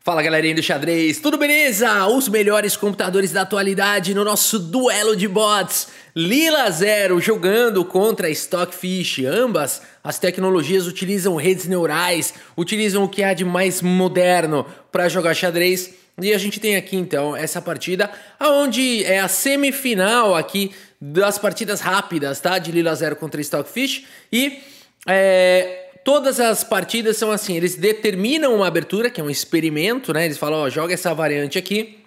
Fala galerinha do xadrez, tudo beleza? Os melhores computadores da atualidade no nosso duelo de bots. Lila Zero jogando contra Stockfish. Ambas as tecnologias utilizam redes neurais, utilizam o que há de mais moderno para jogar xadrez. E a gente tem aqui então essa partida, aonde é a semifinal aqui das partidas rápidas, tá? De Lila 0 contra Stockfish. E é, todas as partidas são assim: eles determinam uma abertura, que é um experimento, né? Eles falam, ó, joga essa variante aqui.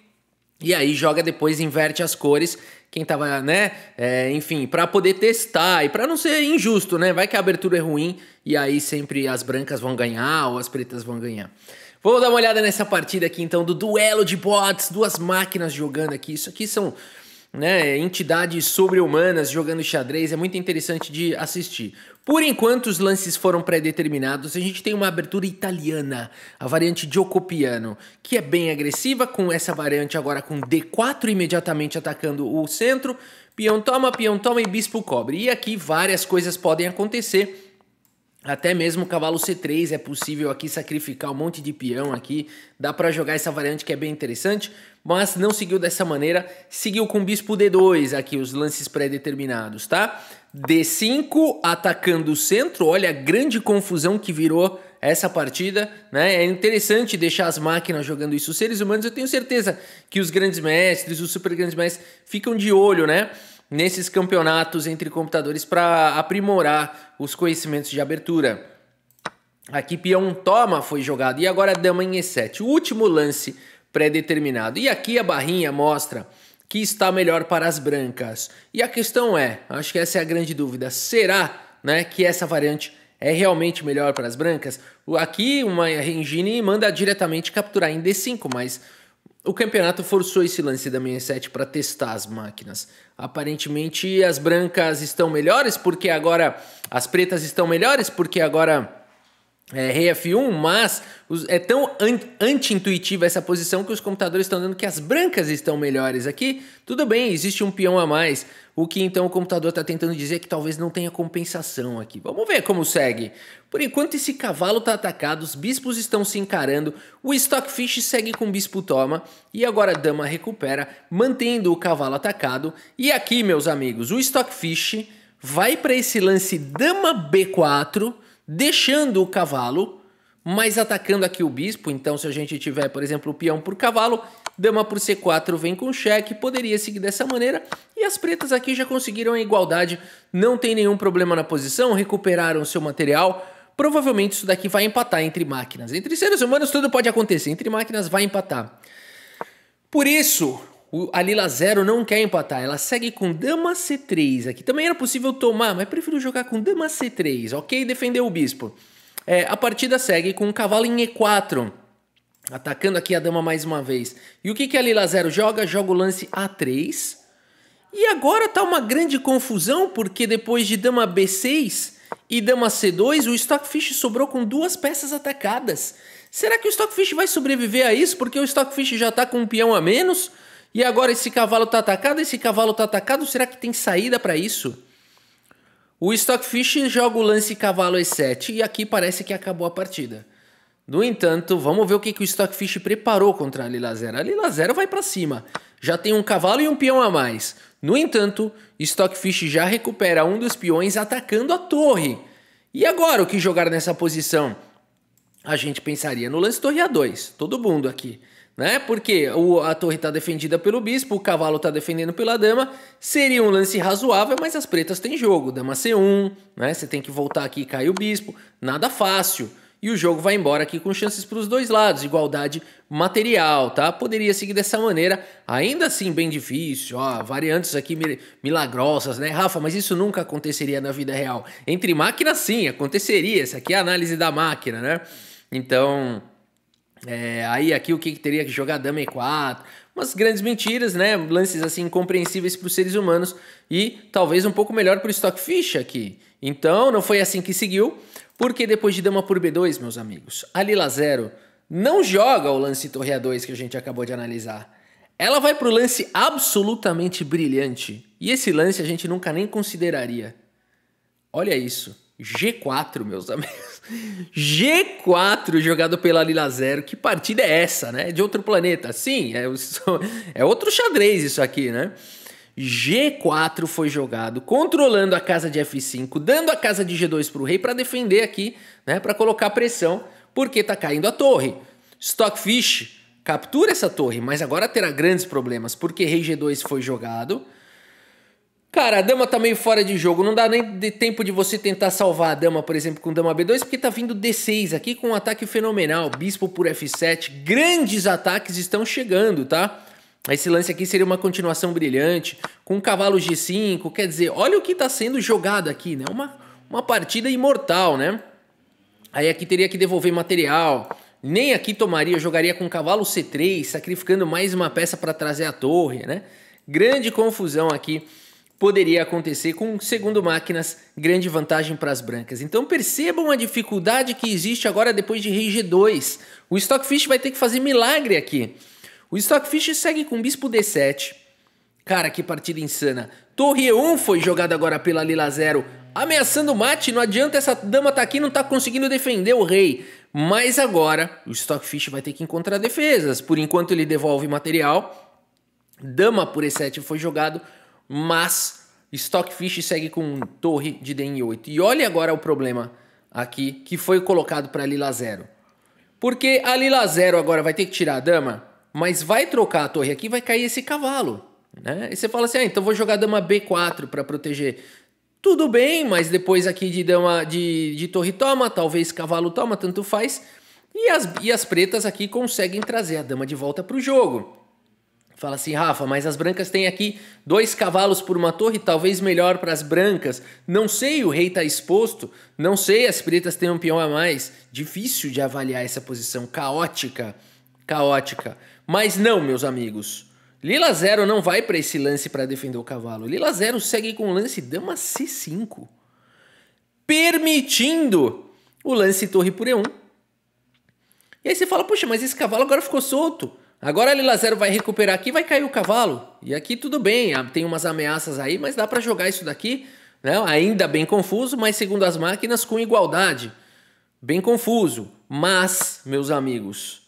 E aí joga depois, inverte as cores. Quem tava, né? É, enfim, para poder testar e para não ser injusto, né? Vai que a abertura é ruim e aí sempre as brancas vão ganhar ou as pretas vão ganhar. Vamos dar uma olhada nessa partida aqui então do duelo de bots, duas máquinas jogando aqui. Isso aqui são né, entidades sobre-humanas jogando xadrez, é muito interessante de assistir. Por enquanto, os lances foram pré-determinados. A gente tem uma abertura italiana, a variante Giocopiano, que é bem agressiva, com essa variante agora com D4 imediatamente atacando o centro. Peão toma, peão toma e bispo cobre. E aqui várias coisas podem acontecer. Até mesmo o cavalo C3 é possível aqui sacrificar um monte de peão aqui. Dá para jogar essa variante que é bem interessante mas não seguiu dessa maneira, seguiu com bispo D2 aqui os lances pré-determinados, tá? D5 atacando o centro, olha a grande confusão que virou essa partida, né? É interessante deixar as máquinas jogando isso. Os seres humanos, eu tenho certeza que os grandes mestres, os super grandes mestres ficam de olho, né? Nesses campeonatos entre computadores para aprimorar os conhecimentos de abertura. Aqui peão toma foi jogado e agora dama em E7. O último lance pré-determinado. E aqui a barrinha mostra que está melhor para as brancas. E a questão é, acho que essa é a grande dúvida, será né, que essa variante é realmente melhor para as brancas? Aqui uma engine manda diretamente capturar em D5, mas o campeonato forçou esse lance da 67 para testar as máquinas. Aparentemente as brancas estão melhores porque agora as pretas estão melhores porque agora é, RF1, mas é tão anti-intuitiva essa posição que os computadores estão dando que as brancas estão melhores aqui. Tudo bem, existe um peão a mais, o que então o computador está tentando dizer que talvez não tenha compensação aqui. Vamos ver como segue. Por enquanto esse cavalo está atacado, os bispos estão se encarando, o Stockfish segue com o bispo toma e agora a dama recupera, mantendo o cavalo atacado. E aqui, meus amigos, o Stockfish vai para esse lance dama B4 deixando o cavalo, mas atacando aqui o bispo. Então, se a gente tiver, por exemplo, o peão por cavalo, dama por c4 vem com cheque, poderia seguir dessa maneira. E as pretas aqui já conseguiram a igualdade, não tem nenhum problema na posição, recuperaram seu material. Provavelmente isso daqui vai empatar entre máquinas. Entre seres humanos tudo pode acontecer, entre máquinas vai empatar. Por isso, a Lila Zero não quer empatar, ela segue com Dama C3 aqui. Também era possível tomar, mas prefiro jogar com Dama C3, ok? Defendeu o Bispo. É, a partida segue com o cavalo em E4, atacando aqui a dama mais uma vez. E o que, que a Lila Zero joga? Joga o lance A3. E agora tá uma grande confusão, porque depois de dama B6 e dama C2, o Stockfish sobrou com duas peças atacadas. Será que o Stockfish vai sobreviver a isso? Porque o Stockfish já tá com um peão a menos e agora esse cavalo está atacado, esse cavalo está atacado, será que tem saída para isso? O Stockfish joga o lance cavalo e7 e aqui parece que acabou a partida. No entanto, vamos ver o que, que o Stockfish preparou contra a Lila Zero. A Lila Zero vai para cima, já tem um cavalo e um peão a mais. No entanto, Stockfish já recupera um dos peões atacando a torre. E agora o que jogar nessa posição? A gente pensaria no lance torre a2, todo mundo aqui né? Porque o, a torre está defendida pelo bispo, o cavalo está defendendo pela dama. Seria um lance razoável, mas as pretas têm jogo. Dama C1, né? Você tem que voltar aqui e cai o bispo. Nada fácil. E o jogo vai embora aqui com chances para os dois lados, igualdade material, tá? Poderia seguir dessa maneira, ainda assim bem difícil, ó, variantes aqui milagrosas, né? Rafa, mas isso nunca aconteceria na vida real. Entre máquinas, sim, aconteceria. Essa aqui é a análise da máquina, né? Então, é, aí aqui o que, que teria que jogar dama e4, umas grandes mentiras, né? Lances assim incompreensíveis para os seres humanos e talvez um pouco melhor para o Stockfish aqui. Então não foi assim que seguiu, porque depois de dama por b2, meus amigos, a Lila 0 não joga o lance torre a2 que a gente acabou de analisar. Ela vai para o lance absolutamente brilhante e esse lance a gente nunca nem consideraria. Olha isso. G4, meus amigos. G4 jogado pela Lila Zero. Que partida é essa, né? De outro planeta. Sim, é, é outro xadrez isso aqui, né? G4 foi jogado, controlando a casa de F5, dando a casa de G2 para o rei para defender aqui, né, para colocar pressão, porque tá caindo a torre. Stockfish captura essa torre, mas agora terá grandes problemas, porque rei G2 foi jogado, Cara, a dama tá meio fora de jogo. Não dá nem de tempo de você tentar salvar a dama, por exemplo, com dama B2, porque tá vindo D6 aqui com um ataque fenomenal. Bispo por F7. Grandes ataques estão chegando, tá? Esse lance aqui seria uma continuação brilhante. Com cavalo G5, quer dizer, olha o que tá sendo jogado aqui, né? Uma, uma partida imortal, né? Aí aqui teria que devolver material. Nem aqui tomaria, eu jogaria com cavalo C3, sacrificando mais uma peça para trazer a torre, né? Grande confusão aqui poderia acontecer com, segundo máquinas, grande vantagem para as brancas. Então percebam a dificuldade que existe agora depois de Rei G2. O Stockfish vai ter que fazer milagre aqui. O Stockfish segue com Bispo D7. Cara, que partida insana. Torre E1 foi jogada agora pela Lila Zero, ameaçando o mate. Não adianta, essa dama tá aqui, não tá conseguindo defender o rei. Mas agora o Stockfish vai ter que encontrar defesas. Por enquanto ele devolve material. Dama por E7 foi jogado mas Stockfish segue com torre de DEN 8. E olha agora o problema aqui que foi colocado para Lila Zero. Porque a Lila Zero agora vai ter que tirar a dama, mas vai trocar a torre aqui vai cair esse cavalo. Né? E você fala assim, ah, então vou jogar dama B4 para proteger. Tudo bem, mas depois aqui de dama de, de torre toma, talvez cavalo toma, tanto faz. E as, e as pretas aqui conseguem trazer a dama de volta para o jogo. Fala assim, Rafa, mas as brancas têm aqui dois cavalos por uma torre, talvez melhor para as brancas. Não sei, o rei está exposto. Não sei, as pretas têm um peão a mais. Difícil de avaliar essa posição caótica. Caótica. Mas não, meus amigos. Lila Zero não vai para esse lance para defender o cavalo. Lila Zero segue com o lance dama C5. Permitindo o lance torre por E1. E aí você fala, poxa, mas esse cavalo agora ficou solto. Agora lila zero vai recuperar aqui, vai cair o cavalo. E aqui tudo bem, ah, tem umas ameaças aí, mas dá para jogar isso daqui. Né? Ainda bem confuso, mas segundo as máquinas, com igualdade. Bem confuso. Mas, meus amigos,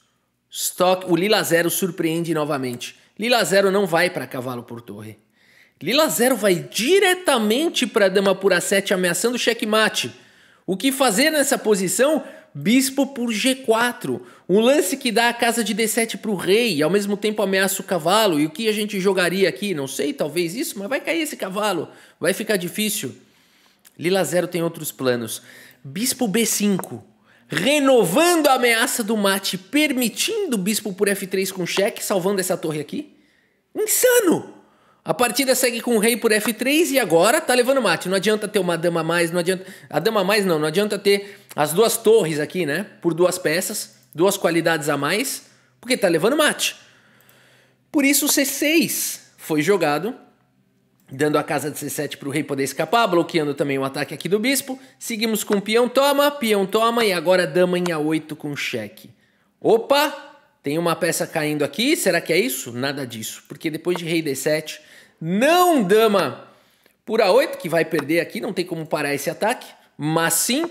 Stock, o Lila Zero surpreende novamente. Lila Zero não vai para cavalo por torre. Lila Zero vai diretamente para dama por a7, ameaçando checkmate. O que fazer nessa posição bispo por G4. Um lance que dá a casa de D7 para o rei e ao mesmo tempo ameaça o cavalo. E o que a gente jogaria aqui? Não sei, talvez isso, mas vai cair esse cavalo. Vai ficar difícil. Lila Zero tem outros planos. Bispo B5. Renovando a ameaça do mate, permitindo o bispo por F3 com cheque, salvando essa torre aqui. Insano! A partida segue com o rei por F3 e agora tá levando mate. Não adianta ter uma dama a mais, não adianta. A dama a mais não, não adianta ter as duas torres aqui, né? Por duas peças, duas qualidades a mais, porque tá levando mate. Por isso o C6 foi jogado, dando a casa de C7 para o rei poder escapar, bloqueando também o ataque aqui do bispo. Seguimos com peão toma, peão toma e agora dama em A8 com cheque. Opa! Tem uma peça caindo aqui, será que é isso? Nada disso, porque depois de rei D7 não, dama por A8, que vai perder aqui, não tem como parar esse ataque. Mas sim,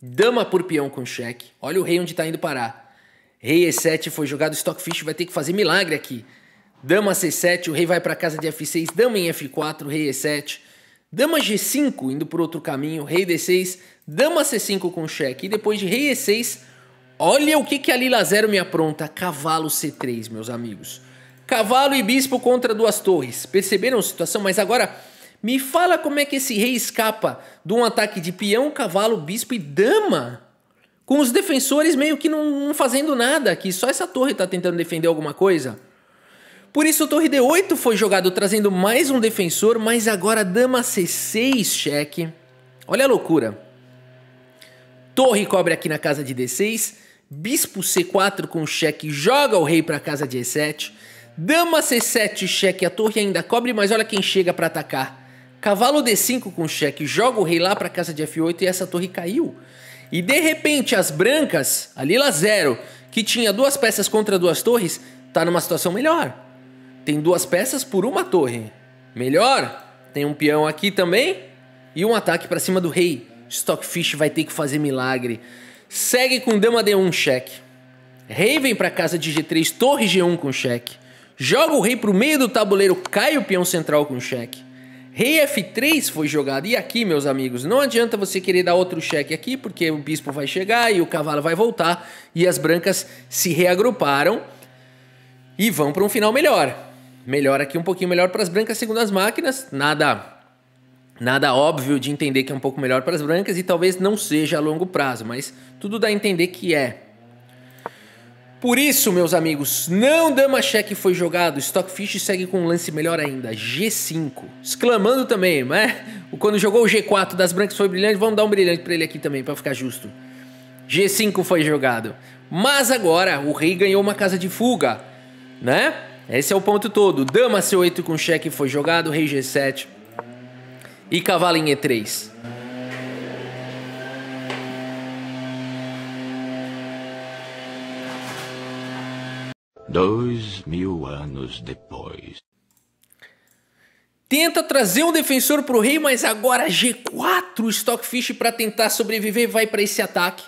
dama por peão com cheque. Olha o rei onde está indo parar. Rei E7 foi jogado, Stockfish vai ter que fazer milagre aqui. Dama C7, o rei vai para casa de F6, dama em F4, rei E7. Dama G5 indo por outro caminho, rei D6, dama C5 com cheque. E depois de rei E6, olha o que, que a Lila Zero me apronta. Cavalo C3, meus amigos. Cavalo e bispo contra duas torres. Perceberam a situação? Mas agora me fala como é que esse rei escapa de um ataque de peão, cavalo, bispo e dama. Com os defensores meio que não, não fazendo nada aqui, só essa torre está tentando defender alguma coisa. Por isso, a torre D8 foi jogado trazendo mais um defensor, mas agora dama C6 cheque. Olha a loucura. Torre cobre aqui na casa de D6, bispo C4 com cheque joga o rei para casa de E7. Dama C7 cheque a torre ainda cobre, mas olha quem chega para atacar. Cavalo D5 com cheque, joga o rei lá para casa de F8 e essa torre caiu. E de repente as brancas, a Lila Zero, que tinha duas peças contra duas torres, tá numa situação melhor. Tem duas peças por uma torre. Melhor, tem um peão aqui também e um ataque para cima do rei. Stockfish vai ter que fazer milagre. Segue com dama D1 cheque. Rei vem para casa de G3, torre G1 com cheque. Joga o rei para o meio do tabuleiro, cai o peão central com cheque. Rei F3 foi jogado. E aqui, meus amigos, não adianta você querer dar outro cheque aqui, porque o bispo vai chegar e o cavalo vai voltar. E as brancas se reagruparam e vão para um final melhor. Melhor aqui, um pouquinho melhor para as brancas, segundo as máquinas. Nada nada óbvio de entender que é um pouco melhor para as brancas e talvez não seja a longo prazo, mas tudo dá a entender que é. Por isso, meus amigos, não dama cheque foi jogado. Stockfish segue com um lance melhor ainda, G5. Exclamando também, né? quando jogou o G4 das brancas foi brilhante, vamos dar um brilhante para ele aqui também, para ficar justo. G5 foi jogado. Mas agora o rei ganhou uma casa de fuga, né? Esse é o ponto todo. Dama C8 com cheque foi jogado, rei G7 e cavalo em E3. Dois mil anos depois. Tenta trazer um defensor pro rei, mas agora G4 Stockfish para tentar sobreviver vai para esse ataque.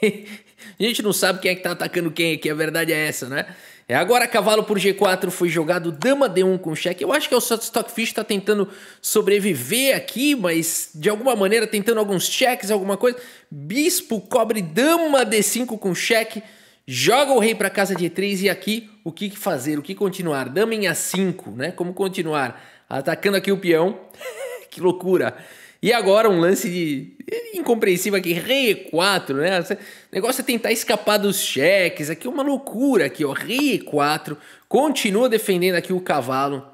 a gente não sabe quem é que tá atacando quem aqui, a verdade é essa, né? É agora cavalo por G4 foi jogado, dama D1 com cheque. Eu acho que é o Stockfish tá tentando sobreviver aqui, mas de alguma maneira tentando alguns cheques, alguma coisa. Bispo cobre dama D5 com cheque joga o rei para casa de E3 e aqui o que fazer, o que continuar? Dama em A5, né? Como continuar? Atacando aqui o peão. que loucura. E agora um lance de incompreensível aqui, rei E4, né? O negócio é tentar escapar dos cheques, aqui é uma loucura aqui, ó, rei E4, continua defendendo aqui o cavalo.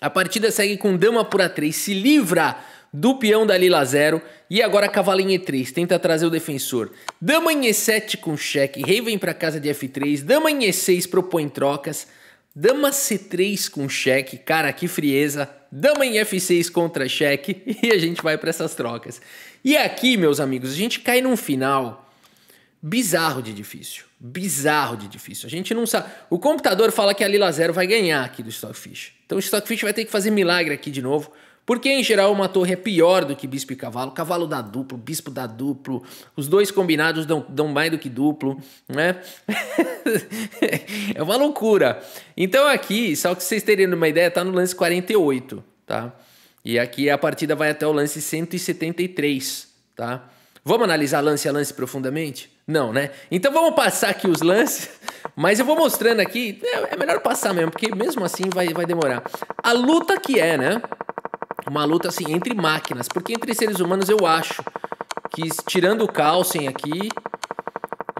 A partida segue com dama por A3, se livra do peão da Lila 0. E agora em E3, tenta trazer o defensor. Dama em E7 com cheque, rei vem para casa de F3. Dama em E6 propõe trocas. Dama C3 com cheque, cara, que frieza. Dama em F6 contra cheque e a gente vai para essas trocas. E aqui, meus amigos, a gente cai num final bizarro de difícil. Bizarro de difícil. A gente não sabe. O computador fala que a Lila Zero vai ganhar aqui do Stockfish. Então o Stockfish vai ter que fazer milagre aqui de novo porque em geral uma torre é pior do que bispo e cavalo. Cavalo dá duplo, bispo dá duplo. Os dois combinados dão, dão mais do que duplo, né? é uma loucura. Então aqui, só que vocês terem uma ideia, tá no lance 48, tá? E aqui a partida vai até o lance 173, tá? Vamos analisar lance a lance profundamente? Não, né? Então vamos passar aqui os lances, mas eu vou mostrando aqui, é, é melhor passar mesmo, porque mesmo assim vai, vai demorar. A luta que é, né? uma luta assim entre máquinas, porque entre seres humanos eu acho que tirando o Carlsen aqui,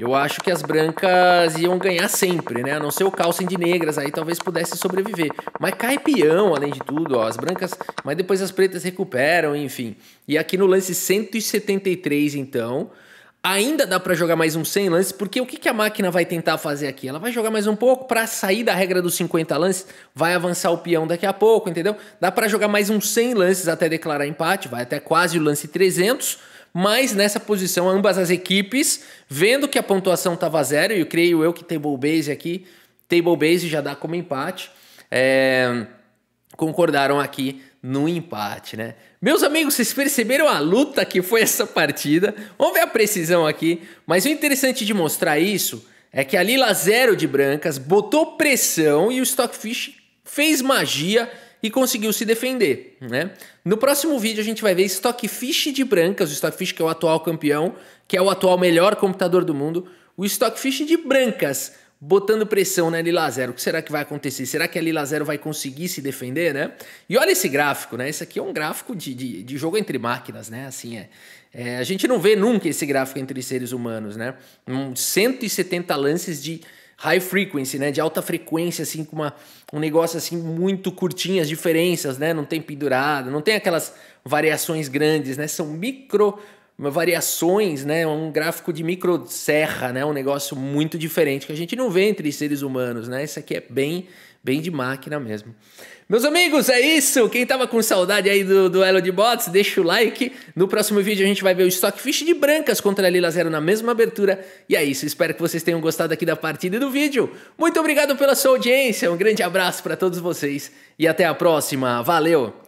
eu acho que as brancas iam ganhar sempre, né? A não ser o Carlsen de negras aí talvez pudesse sobreviver. Mas cai peão, além de tudo, ó, as brancas, mas depois as pretas recuperam, enfim. E aqui no lance 173 então, Ainda dá para jogar mais uns 100 lances, porque o que, que a máquina vai tentar fazer aqui? Ela vai jogar mais um pouco para sair da regra dos 50 lances, vai avançar o peão daqui a pouco, entendeu? Dá para jogar mais uns 100 lances até declarar empate, vai até quase o lance 300, mas nessa posição ambas as equipes, vendo que a pontuação estava zero, e eu creio eu que table base aqui, table base já dá como empate. É concordaram aqui no empate, né? Meus amigos, vocês perceberam a luta que foi essa partida? Vamos ver a precisão aqui. Mas o interessante de mostrar isso é que a Lila Zero de Brancas botou pressão e o Stockfish fez magia e conseguiu se defender, né? No próximo vídeo a gente vai ver Stockfish de Brancas, o Stockfish que é o atual campeão, que é o atual melhor computador do mundo, o Stockfish de Brancas botando pressão na né, Lila Zero. O que será que vai acontecer? Será que a Lila Zero vai conseguir se defender, né? E olha esse gráfico, né? Esse aqui é um gráfico de, de, de jogo entre máquinas, né? Assim, é, é, A gente não vê nunca esse gráfico entre seres humanos, né? Um 170 lances de high frequency, né? De alta frequência, assim, com uma, um negócio, assim, muito curtinho, as diferenças, né? Não tem pendurado, não tem aquelas variações grandes, né? São micro variações, né? Um gráfico de microserra, né? Um negócio muito diferente que a gente não vê entre seres humanos, né? Isso aqui é bem, bem de máquina mesmo. Meus amigos, é isso. Quem tava com saudade aí do duelo de bots, deixa o like. No próximo vídeo a gente vai ver o Stockfish de brancas contra a Lila Zero na mesma abertura. E é isso. Espero que vocês tenham gostado aqui da partida e do vídeo. Muito obrigado pela sua audiência. Um grande abraço para todos vocês e até a próxima. Valeu.